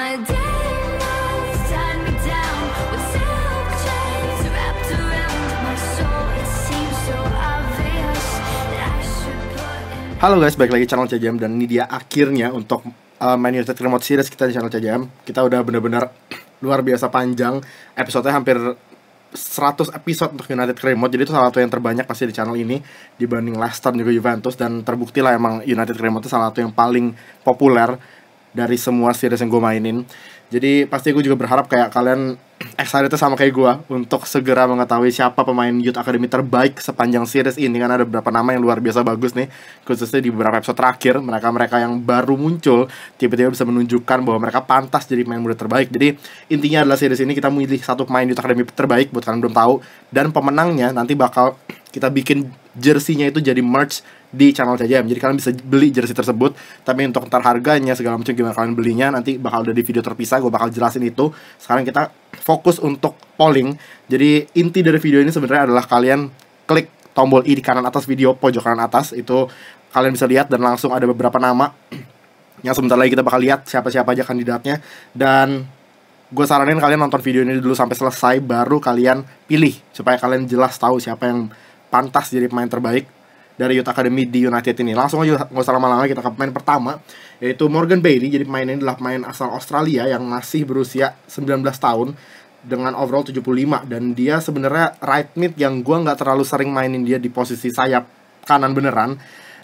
Halo guys, balik lagi channel CJM dan ini dia akhirnya untuk uh, Man United Remote Series kita di channel CJM. Kita udah bener-bener luar biasa panjang. Episodenya hampir 100 episode untuk United Remote. Jadi itu salah satu yang terbanyak pasti di channel ini dibanding Leicester juga Juventus dan terbukti lah emang United Remote itu salah satu yang paling populer dari semua series yang gue mainin jadi pasti gue juga berharap kayak kalian excited sama kayak gue untuk segera mengetahui siapa pemain Youth Academy terbaik sepanjang series ini kan ada beberapa nama yang luar biasa bagus nih khususnya di beberapa episode terakhir mereka-mereka yang baru muncul tiba-tiba bisa menunjukkan bahwa mereka pantas jadi pemain muda terbaik jadi intinya adalah series ini kita memilih satu pemain Youth Academy terbaik buat kalian belum tahu dan pemenangnya nanti bakal kita bikin jersinya itu jadi merch di channel TJM. Jadi kalian bisa beli jersey tersebut, tapi untuk ntar harganya segala macam gimana kalian belinya nanti bakal ada di video terpisah gue bakal jelasin itu. Sekarang kita fokus untuk polling. Jadi inti dari video ini sebenarnya adalah kalian klik tombol i di kanan atas video pojok kanan atas itu kalian bisa lihat dan langsung ada beberapa nama yang sebentar lagi kita bakal lihat siapa-siapa aja kandidatnya dan gue saranin kalian nonton video ini dulu sampai selesai baru kalian pilih supaya kalian jelas tahu siapa yang pantas jadi pemain terbaik dari Youth Academy di United ini. Langsung aja nggak usah lama-lama kita ke pemain pertama yaitu Morgan Bailey. Jadi pemain ini adalah pemain asal Australia yang masih berusia 19 tahun dengan overall 75 dan dia sebenarnya right mid yang gua nggak terlalu sering mainin dia di posisi sayap kanan beneran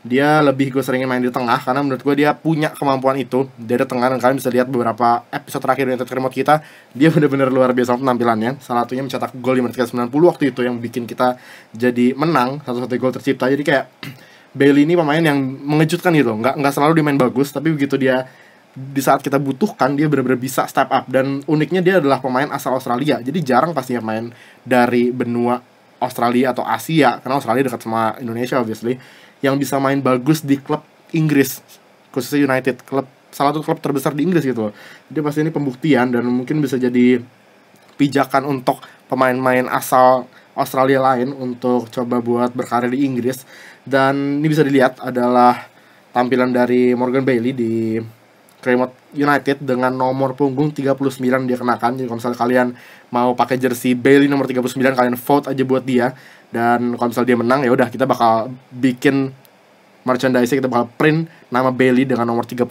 dia lebih gue seringin main di tengah karena menurut gue dia punya kemampuan itu dari tengah dan kalian bisa lihat beberapa episode terakhir United Remote kita dia benar-benar luar biasa penampilannya salah satunya mencetak gol di menit ke 90 waktu itu yang bikin kita jadi menang satu-satu gol tercipta jadi kayak Bailey ini pemain yang mengejutkan gitu nggak nggak selalu dia main bagus tapi begitu dia di saat kita butuhkan dia benar-benar bisa step up dan uniknya dia adalah pemain asal Australia jadi jarang pastinya main dari benua Australia atau Asia karena Australia dekat sama Indonesia obviously yang bisa main bagus di klub Inggris khususnya United klub salah satu klub terbesar di Inggris gitu loh jadi pasti ini pembuktian dan mungkin bisa jadi pijakan untuk pemain-pemain asal Australia lain untuk coba buat berkarir di Inggris dan ini bisa dilihat adalah tampilan dari Morgan Bailey di United dengan nomor punggung 39 dia kenakan. Jadi kalau misalnya kalian mau pakai jersey Bailey nomor 39 kalian vote aja buat dia dan kalau misalnya dia menang ya udah kita bakal bikin merchandise kita bakal print nama Bailey dengan nomor 39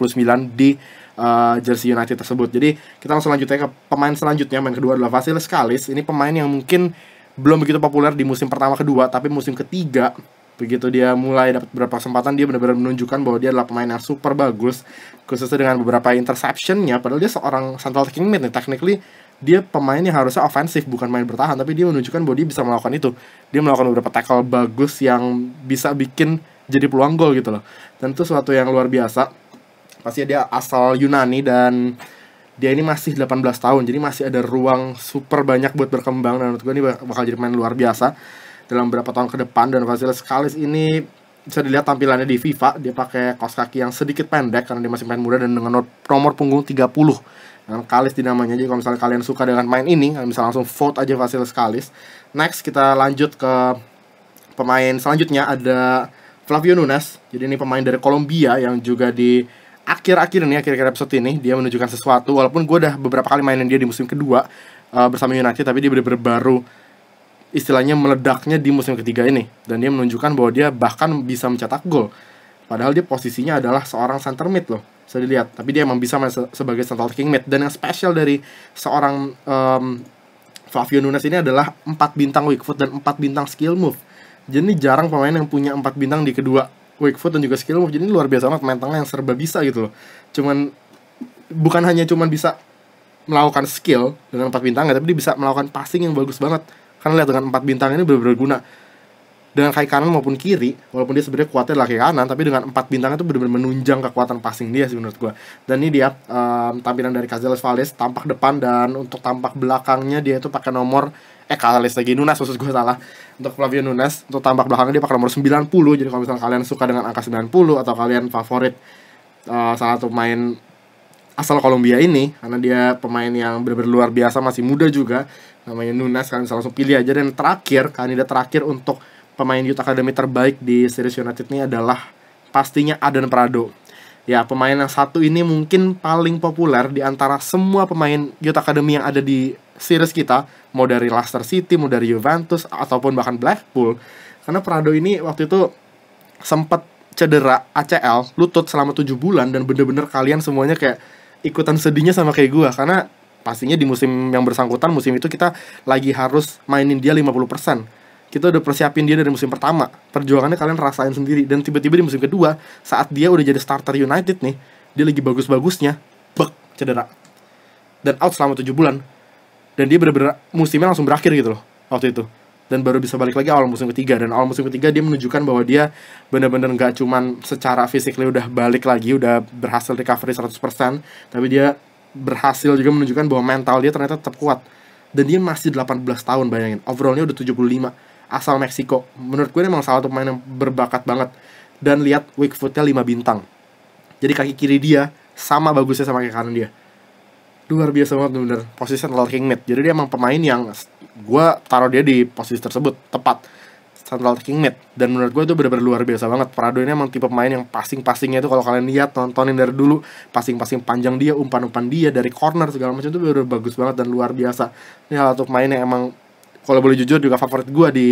di uh, jersey United tersebut. Jadi kita langsung lanjutnya ke pemain selanjutnya. pemain kedua adalah Vasilis Kalis. Ini pemain yang mungkin belum begitu populer di musim pertama kedua, tapi musim ketiga begitu dia mulai dapat beberapa kesempatan dia benar-benar menunjukkan bahwa dia adalah pemain yang super bagus khususnya dengan beberapa interceptionnya padahal dia seorang central king mid nih technically dia pemain yang harusnya ofensif bukan main bertahan tapi dia menunjukkan bahwa dia bisa melakukan itu dia melakukan beberapa tackle bagus yang bisa bikin jadi peluang gol gitu loh tentu suatu yang luar biasa pasti dia asal Yunani dan dia ini masih 18 tahun jadi masih ada ruang super banyak buat berkembang dan menurut gue ini bakal jadi pemain luar biasa dalam beberapa tahun ke depan dan Vasilis Kalis ini bisa dilihat tampilannya di FIFA dia pakai kaos kaki yang sedikit pendek karena dia masih pemain muda dan dengan nomor punggung 30 dan Kalis di namanya jadi kalau misalnya kalian suka dengan main ini kalian bisa langsung vote aja Vasilis Kalis next kita lanjut ke pemain selanjutnya ada Flavio Nunes jadi ini pemain dari Kolombia yang juga di akhir-akhir ini akhir-akhir episode ini dia menunjukkan sesuatu walaupun gue udah beberapa kali mainin dia di musim kedua uh, bersama United tapi dia bener-bener baru istilahnya meledaknya di musim ketiga ini dan dia menunjukkan bahwa dia bahkan bisa mencetak gol padahal dia posisinya adalah seorang center mid loh saya dilihat tapi dia emang bisa main se sebagai central king mid dan yang spesial dari seorang um, Flavio Nunes ini adalah empat bintang weak foot dan empat bintang skill move jadi jarang pemain yang punya empat bintang di kedua weak foot dan juga skill move jadi luar biasa banget main tengah yang serba bisa gitu loh cuman bukan hanya cuman bisa melakukan skill dengan empat bintang tapi dia bisa melakukan passing yang bagus banget karena lihat dengan empat bintang ini benar-benar guna dengan kaki kanan maupun kiri walaupun dia sebenarnya kuatnya laki kanan tapi dengan empat bintang itu benar-benar menunjang kekuatan passing dia sih menurut gue dan ini dia um, tampilan dari Kazales Valles tampak depan dan untuk tampak belakangnya dia itu pakai nomor eh Kazales lagi Nunes khusus gue salah untuk Flavio Nunes untuk tampak belakangnya dia pakai nomor 90 jadi kalau misalnya kalian suka dengan angka 90 atau kalian favorit uh, salah satu main asal Kolombia ini karena dia pemain yang benar-benar luar biasa masih muda juga namanya Nunes kalian bisa langsung pilih aja dan terakhir kan kandidat terakhir untuk pemain youth academy terbaik di Series United ini adalah pastinya Adan Prado ya pemain yang satu ini mungkin paling populer di antara semua pemain youth academy yang ada di series kita mau dari Leicester City mau dari Juventus ataupun bahkan Blackpool karena Prado ini waktu itu sempat cedera ACL lutut selama 7 bulan dan bener-bener kalian semuanya kayak ikutan sedihnya sama kayak gue karena pastinya di musim yang bersangkutan musim itu kita lagi harus mainin dia 50% kita udah persiapin dia dari musim pertama perjuangannya kalian rasain sendiri dan tiba-tiba di musim kedua saat dia udah jadi starter United nih dia lagi bagus-bagusnya bek cedera dan out selama 7 bulan dan dia bener-bener musimnya langsung berakhir gitu loh waktu itu dan baru bisa balik lagi awal musim ketiga dan awal musim ketiga dia menunjukkan bahwa dia benar-benar nggak cuman secara fisiknya udah balik lagi udah berhasil recovery 100% tapi dia berhasil juga menunjukkan bahwa mental dia ternyata tetap kuat dan dia masih 18 tahun bayangin overallnya udah 75 asal Meksiko menurut gue memang salah satu pemain yang berbakat banget dan lihat weak footnya 5 bintang jadi kaki kiri dia sama bagusnya sama kaki kanan dia luar biasa banget bener posisi lurking mid jadi dia emang pemain yang gue taruh dia di posisi tersebut tepat central attacking mid dan menurut gue itu benar-benar luar biasa banget Prado ini emang tipe pemain yang passing-passingnya itu kalau kalian lihat tontonin dari dulu passing-passing panjang dia umpan-umpan dia dari corner segala macam itu benar-benar bagus banget dan luar biasa ini salah satu pemain yang emang kalau boleh jujur juga favorit gue di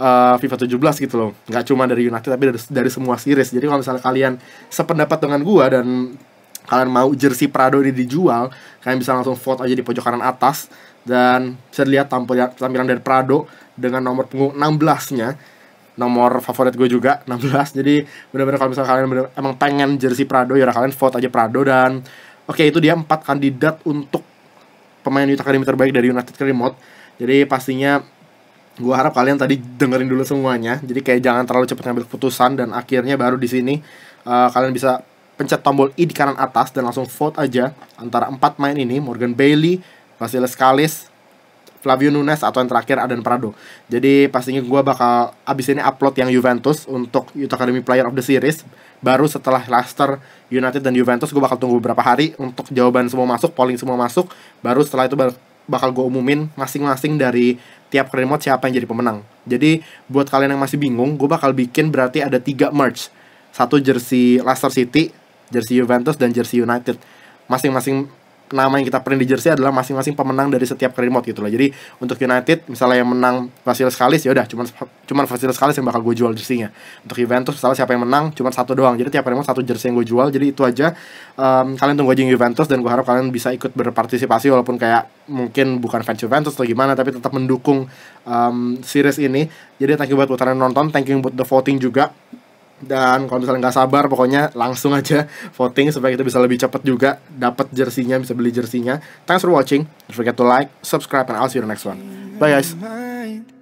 uh, FIFA 17 gitu loh nggak cuma dari United tapi dari, dari semua series jadi kalau misalnya kalian sependapat dengan gue dan kalian mau jersey Prado ini dijual kalian bisa langsung vote aja di pojok kanan atas dan bisa dilihat tampilan, tampilan dari Prado dengan nomor punggung 16-nya nomor favorit gue juga 16 jadi bener-bener kalau misalnya kalian bener, emang pengen jersey Prado ya kalian vote aja Prado dan oke okay, itu dia empat kandidat untuk pemain Utah academy terbaik dari United Remote jadi pastinya gue harap kalian tadi dengerin dulu semuanya jadi kayak jangan terlalu cepat ngambil keputusan dan akhirnya baru di sini uh, kalian bisa pencet tombol i di kanan atas dan langsung vote aja antara empat main ini Morgan Bailey Vasilis Kalis, Flavio Nunes atau yang terakhir Adan Prado. Jadi pastinya gue bakal abis ini upload yang Juventus untuk Youth Academy Player of the Series. Baru setelah Leicester United dan Juventus gue bakal tunggu beberapa hari untuk jawaban semua masuk, polling semua masuk. Baru setelah itu bakal gue umumin masing-masing dari tiap keren siapa yang jadi pemenang. Jadi buat kalian yang masih bingung, gue bakal bikin berarti ada tiga merch. Satu jersey Leicester City, jersey Juventus dan jersey United. Masing-masing nama yang kita print di jersey adalah masing-masing pemenang dari setiap remote gitu loh. Jadi untuk United misalnya yang menang Vasilis Kalis ya udah cuman cuman Kalis yang bakal gue jual jersinya. Untuk Juventus misalnya siapa yang menang cuma satu doang. Jadi tiap remote satu jersey yang gue jual. Jadi itu aja um, kalian tunggu aja Juventus dan gue harap kalian bisa ikut berpartisipasi walaupun kayak mungkin bukan fans Juventus atau gimana tapi tetap mendukung um, series ini. Jadi thank you buat putaran nonton, thank you buat the voting juga dan kalau misalnya nggak sabar pokoknya langsung aja voting supaya kita bisa lebih cepat juga dapat jersinya bisa beli jersinya thanks for watching don't forget to like subscribe and I'll see you in the next one bye guys